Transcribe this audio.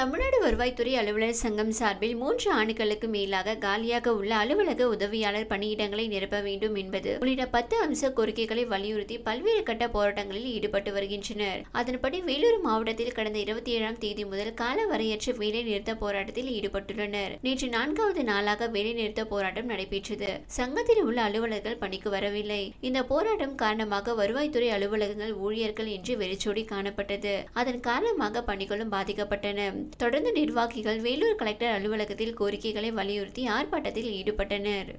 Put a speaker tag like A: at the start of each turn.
A: தமிழ்நாடு வருவாய்த்துறை அலுவலர் சங்கம் சார்பில் மூன்று ஆண்டுகளுக்கு மேலாக காலியாக உள்ள அலுவலக உதவியாளர் பணியிடங்களை நிரப்ப வேண்டும் என்பது உள்ளிட்ட பத்து அம்ச கோரிக்கைகளை வலியுறுத்தி பல்வேறு கட்ட போராட்டங்களில் ஈடுபட்டு வருகின்றனர் அதன்படி வேலூர் மாவட்டத்தில் கடந்த இருபத்தி ஏழாம் தேதி முதல் கால வரையற்ற வேலை நிறுத்த போராட்டத்தில் ஈடுபட்டுள்ளனர் நேற்று நான்காவது நாளாக வேலை நிறுத்த போராட்டம் நடைபெற்றது சங்கத்தில் உள்ள அலுவலர்கள் பணிக்கு வரவில்லை இந்த போராட்டம் காரணமாக வருவாய்த்துறை அலுவலகங்கள் ஊழியர்கள் என்று வெறிச்சோடி காணப்பட்டது அதன் காரணமாக பணிகளும் பாதிக்கப்பட்டன தொடர்ந்து நிர்வாகிகள் வேலூர் கலெக்டர் அலுவலகத்தில் கோரிக்கைகளை வலியுறுத்தி ஆர்ப்பாட்டத்தில் ஈடுபட்டனர்